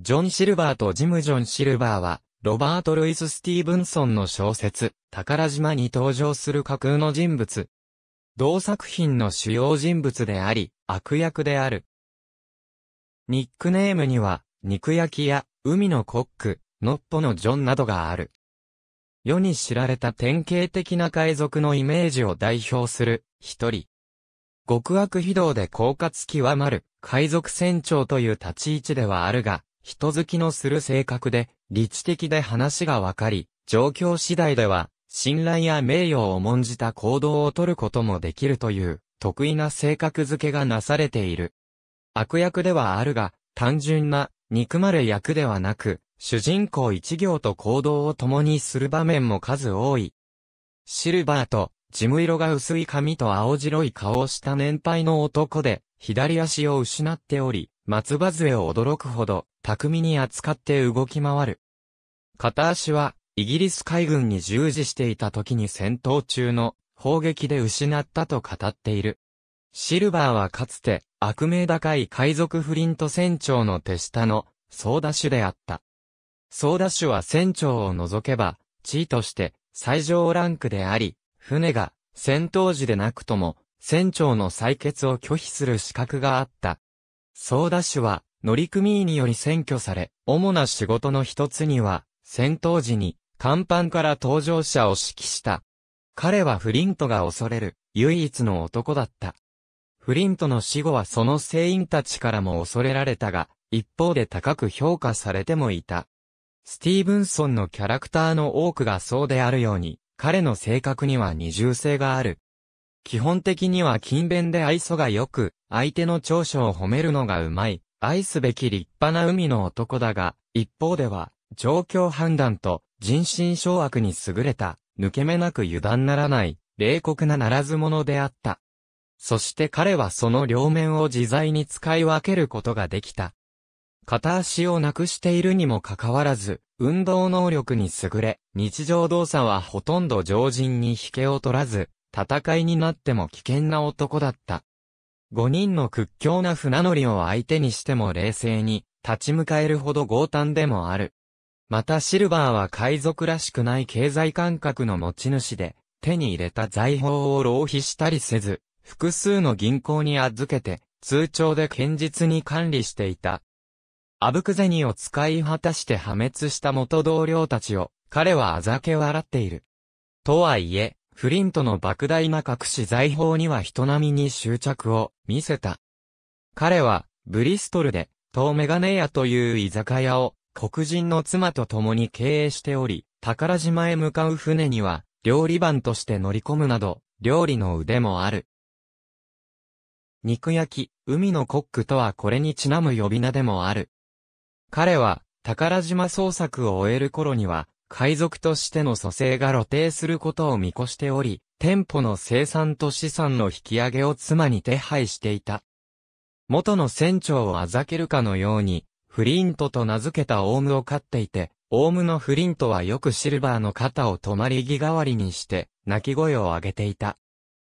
ジョン・シルバーとジム・ジョン・シルバーは、ロバート・ルイス・スティーブンソンの小説、宝島に登場する架空の人物。同作品の主要人物であり、悪役である。ニックネームには、肉焼きや、海のコック、ノッポのジョンなどがある。世に知られた典型的な海賊のイメージを代表する、一人。極悪非道で狡猾極まる、海賊船長という立ち位置ではあるが、人好きのする性格で、理知的で話がわかり、状況次第では、信頼や名誉を重んじた行動をとることもできるという、得意な性格づけがなされている。悪役ではあるが、単純な、憎まれ役ではなく、主人公一行と行動を共にする場面も数多い。シルバーと、ジム色が薄い髪と青白い顔をした年配の男で、左足を失っており、松葉杖を驚くほど、巧みに扱って動き回る。片足は、イギリス海軍に従事していた時に戦闘中の砲撃で失ったと語っている。シルバーはかつて、悪名高い海賊フリント船長の手下の、ソーダ種であった。ソーダ種は船長を除けば、地位として最上ランクであり、船が戦闘時でなくとも、船長の採決を拒否する資格があった、ソーダ種は、乗組員により占拠され、主な仕事の一つには、戦闘時に、甲板から搭乗者を指揮した。彼はフリントが恐れる、唯一の男だった。フリントの死後はその船員たちからも恐れられたが、一方で高く評価されてもいた。スティーブンソンのキャラクターの多くがそうであるように、彼の性格には二重性がある。基本的には勤勉で愛想が良く、相手の長所を褒めるのがうまい、愛すべき立派な海の男だが、一方では、状況判断と人心掌握に優れた、抜け目なく油断ならない、冷酷なならず者であった。そして彼はその両面を自在に使い分けることができた。片足をなくしているにもかかわらず、運動能力に優れ、日常動作はほとんど常人に引けを取らず、戦いになっても危険な男だった。5人の屈強な船乗りを相手にしても冷静に立ち向かえるほど豪胆でもある。またシルバーは海賊らしくない経済感覚の持ち主で、手に入れた財宝を浪費したりせず、複数の銀行に預けて、通帳で堅実に管理していた。あぶくニを使い果たして破滅した元同僚たちを、彼はあざけ笑っている。とはいえ、フリントの莫大な隠し財宝には人並みに執着を見せた。彼は、ブリストルで、東メガネ屋という居酒屋を、黒人の妻と共に経営しており、宝島へ向かう船には、料理番として乗り込むなど、料理の腕もある。肉焼き、海のコックとはこれにちなむ呼び名でもある。彼は、宝島捜索を終える頃には、海賊としての蘇生が露呈することを見越しており、店舗の生産と資産の引き上げを妻に手配していた。元の船長をあざけるかのように、フリントと名付けたオウムを飼っていて、オウムのフリントはよくシルバーの肩を止まり木代わりにして、泣き声を上げていた。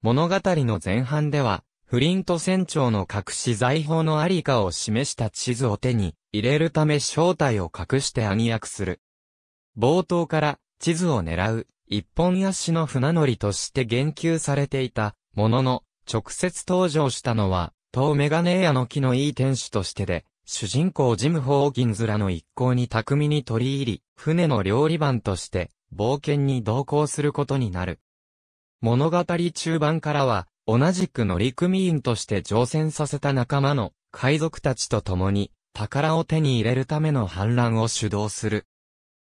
物語の前半では、フリント船長の隠し財宝のありかを示した地図を手に入れるため正体を隠して暗躍する。冒頭から地図を狙う一本足の船乗りとして言及されていたものの直接登場したのは当メガネ屋の木のいい店主としてで主人公ジム・ホーキンズらの一行に巧みに取り入り船の料理番として冒険に同行することになる。物語中盤からは同じく乗組員として乗船させた仲間の海賊たちと共に宝を手に入れるための反乱を主導する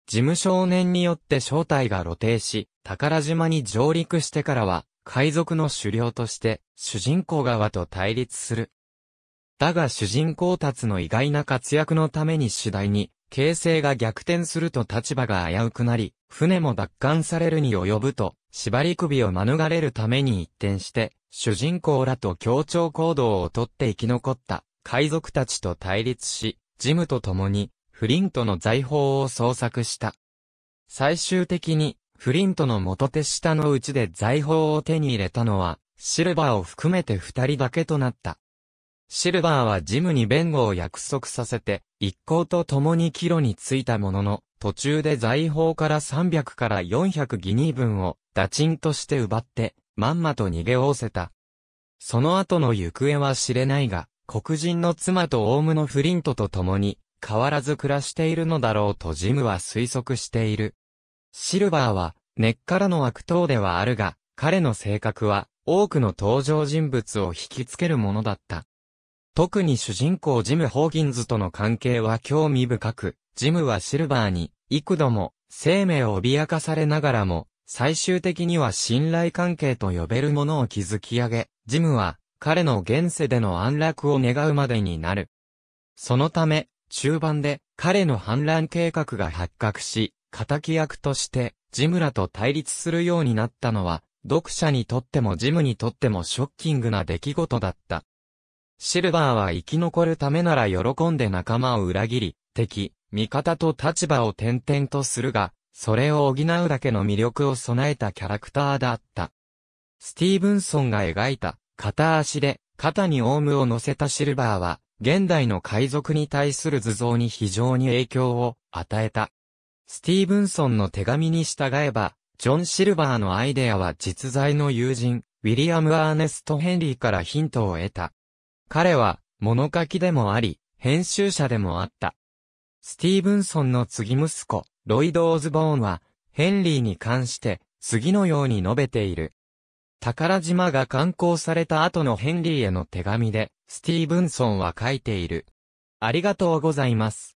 事務少年によって正体が露呈し、宝島に上陸してからは、海賊の狩猟として、主人公側と対立する。だが主人公たちの意外な活躍のために次第に、形勢が逆転すると立場が危うくなり、船も奪還されるに及ぶと、縛り首を免れるために一転して、主人公らと協調行動をとって生き残った、海賊たちと対立し、ジムと共に、フリントの財宝を捜索した。最終的に、フリントの元手下のうちで財宝を手に入れたのは、シルバーを含めて二人だけとなった。シルバーはジムに弁護を約束させて、一行と共にキロに着いたものの、途中で財宝から300から400ギニー分を、打賃として奪って、まんまと逃げおおせた。その後の行方は知れないが、黒人の妻とオウムのフリントと共に、変わらず暮らしているのだろうとジムは推測している。シルバーは、根っからの悪党ではあるが、彼の性格は、多くの登場人物を引きつけるものだった。特に主人公ジム・ホーキンズとの関係は興味深く、ジムはシルバーに、幾度も、生命を脅かされながらも、最終的には信頼関係と呼べるものを築き上げ、ジムは、彼の現世での安楽を願うまでになる。そのため、中盤で彼の反乱計画が発覚し、敵役としてジムらと対立するようになったのは、読者にとってもジムにとってもショッキングな出来事だった。シルバーは生き残るためなら喜んで仲間を裏切り、敵、味方と立場を転々とするが、それを補うだけの魅力を備えたキャラクターだった。スティーブンソンが描いた、片足で、肩にオウムを乗せたシルバーは、現代の海賊に対する図像に非常に影響を与えた。スティーブンソンの手紙に従えば、ジョン・シルバーのアイデアは実在の友人、ウィリアム・アーネスト・ヘンリーからヒントを得た。彼は、物書きでもあり、編集者でもあった。スティーブンソンの次息子、ロイド・オズボーンは、ヘンリーに関して、次のように述べている。宝島が刊行された後のヘンリーへの手紙で、スティーブンソンは書いている。ありがとうございます。